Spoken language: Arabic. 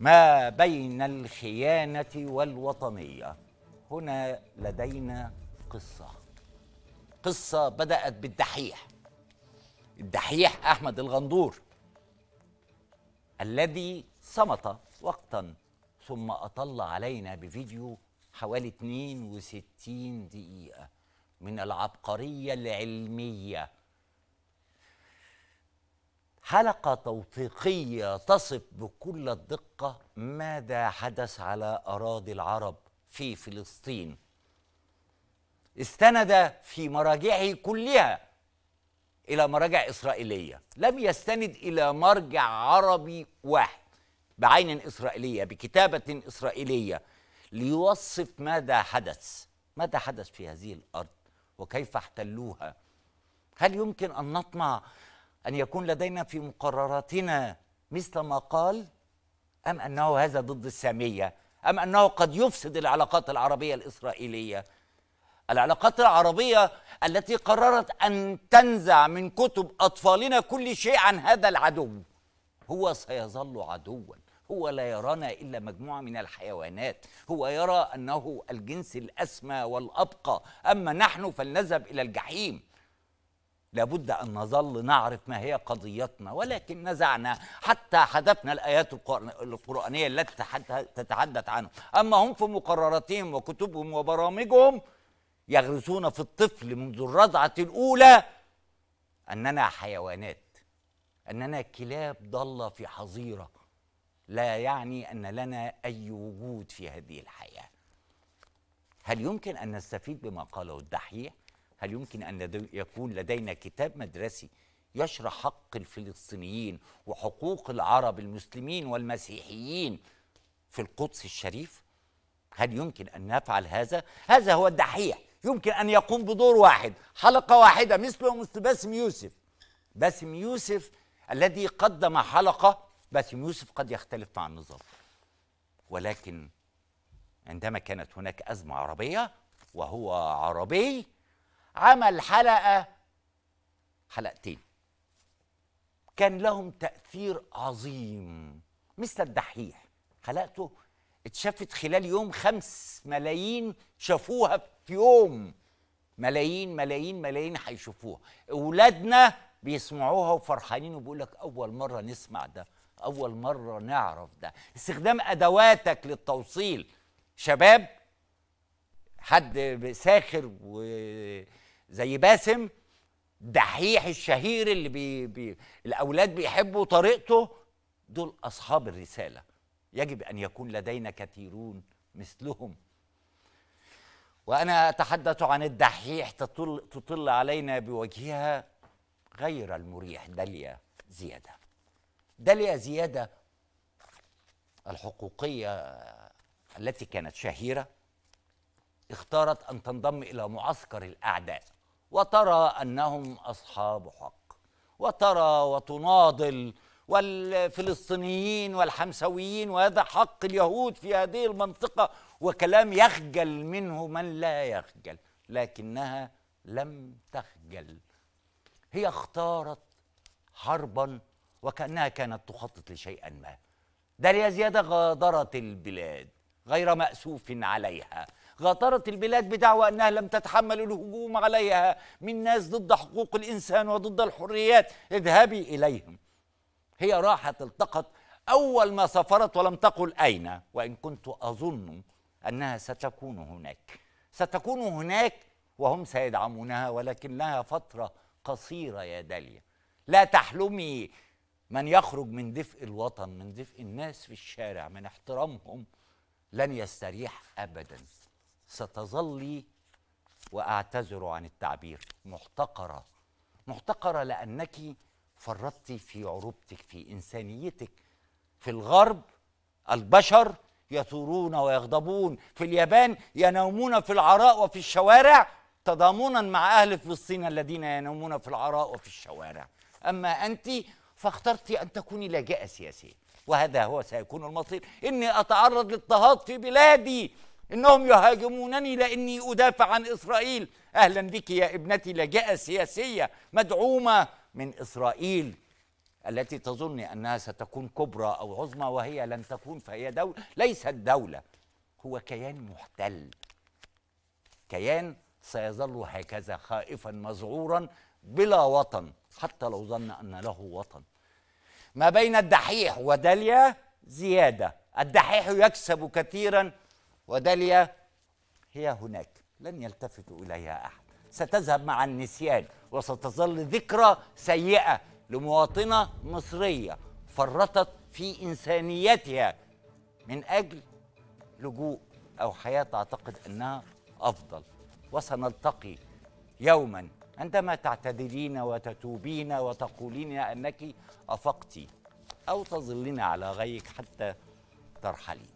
ما بين الخيانة والوطنية هنا لدينا قصة قصة بدأت بالدحيح الدحيح أحمد الغندور الذي صمت وقتا ثم أطل علينا بفيديو حوالي 62 دقيقة من العبقرية العلمية حلقة توثيقية تصف بكل الدقة ماذا حدث على أراضي العرب في فلسطين استند في مراجعه كلها إلى مراجع إسرائيلية لم يستند إلى مرجع عربي واحد بعين إسرائيلية بكتابة إسرائيلية ليوصف ماذا حدث ماذا حدث في هذه الأرض وكيف احتلوها هل يمكن أن نطمع أن يكون لدينا في مقرراتنا مثل ما قال أم أنه هذا ضد السامية أم أنه قد يفسد العلاقات العربية الإسرائيلية العلاقات العربية التي قررت أن تنزع من كتب أطفالنا كل شيء عن هذا العدو هو سيظل عدوا هو لا يرانا إلا مجموعة من الحيوانات هو يرى أنه الجنس الأسمى والأبقى أما نحن فلنذهب إلى الجحيم لابد أن نظل نعرف ما هي قضيتنا ولكن نزعنا حتى حذفنا الآيات القرآنية التي تتحدث عنه أما هم في مقرراتهم وكتبهم وبرامجهم يغرسون في الطفل منذ الرضعة الأولى أننا حيوانات أننا كلاب ضالة في حظيرة لا يعني أن لنا أي وجود في هذه الحياة هل يمكن أن نستفيد بما قاله الدحيح؟ هل يمكن أن يكون لدينا كتاب مدرسي يشرح حق الفلسطينيين وحقوق العرب المسلمين والمسيحيين في القدس الشريف هل يمكن أن نفعل هذا؟ هذا هو الدحيح يمكن أن يقوم بدور واحد حلقة واحدة مثله مثل باسم يوسف باسم يوسف الذي قدم حلقة باسم يوسف قد يختلف مع النظام ولكن عندما كانت هناك أزمة عربية وهو عربي عمل حلقه حلقتين كان لهم تاثير عظيم مثل الدحيح حلقته اتشافت خلال يوم خمس ملايين شافوها في يوم ملايين ملايين ملايين هيشوفوها اولادنا بيسمعوها وفرحانين وبيقول لك اول مره نسمع ده اول مره نعرف ده استخدام ادواتك للتوصيل شباب حد ساخر و زي باسم دحيح الشهير اللي بي بي الاولاد بيحبوا طريقته دول اصحاب الرساله يجب ان يكون لدينا كثيرون مثلهم وانا اتحدث عن الدحيح تطل, تطل علينا بوجهها غير المريح داليا زياده داليا زياده الحقوقيه التي كانت شهيره اختارت ان تنضم الى معسكر الاعداء وترى انهم اصحاب حق وترى وتناضل والفلسطينيين والحمسويين وهذا حق اليهود في هذه المنطقه وكلام يخجل منه من لا يخجل لكنها لم تخجل هي اختارت حربا وكانها كانت تخطط لشيئا ما داليا زياده غادرت البلاد غير ماسوف عليها غادرت البلاد بدعوى أنها لم تتحمل الهجوم عليها من ناس ضد حقوق الإنسان وضد الحريات اذهبي إليهم هي راحت التقط أول ما سافرت ولم تقل أين وإن كنت أظن أنها ستكون هناك ستكون هناك وهم سيدعمونها ولكنها فترة قصيرة يا داليا لا تحلمي من يخرج من دفء الوطن من دفء الناس في الشارع من احترامهم لن يستريح أبداً ستظل واعتذر عن التعبير محتقره محتقره لانك فرطتي في عروبتك في انسانيتك في الغرب البشر يثورون ويغضبون في اليابان ينامون في العراء وفي الشوارع تضامنا مع اهل فلسطين الذين ينامون في العراء وفي الشوارع اما انت فاخترت ان تكوني لاجئه سياسيه وهذا هو سيكون المصير اني اتعرض للاضطهاد في بلادي إنهم يهاجمونني لأني أدافع عن إسرائيل أهلا بك يا ابنتي لجأة سياسية مدعومة من إسرائيل التي تظن أنها ستكون كبرى أو عظمى وهي لن تكون فهي دولة ليست دولة هو كيان محتل كيان سيظل هكذا خائفا مذعورا بلا وطن حتى لو ظن أن له وطن ما بين الدحيح وداليا زيادة الدحيح يكسب كثيرا وداليا هي هناك لن يلتفت إليها أحد ستذهب مع النسيان وستظل ذكرى سيئة لمواطنة مصرية فرطت في إنسانيتها من أجل لجوء أو حياة تعتقد أنها أفضل وسنلتقي يوما عندما تعتذرين وتتوبين وتقولين أنك أفقتي أو تظلين على غيك حتى ترحلين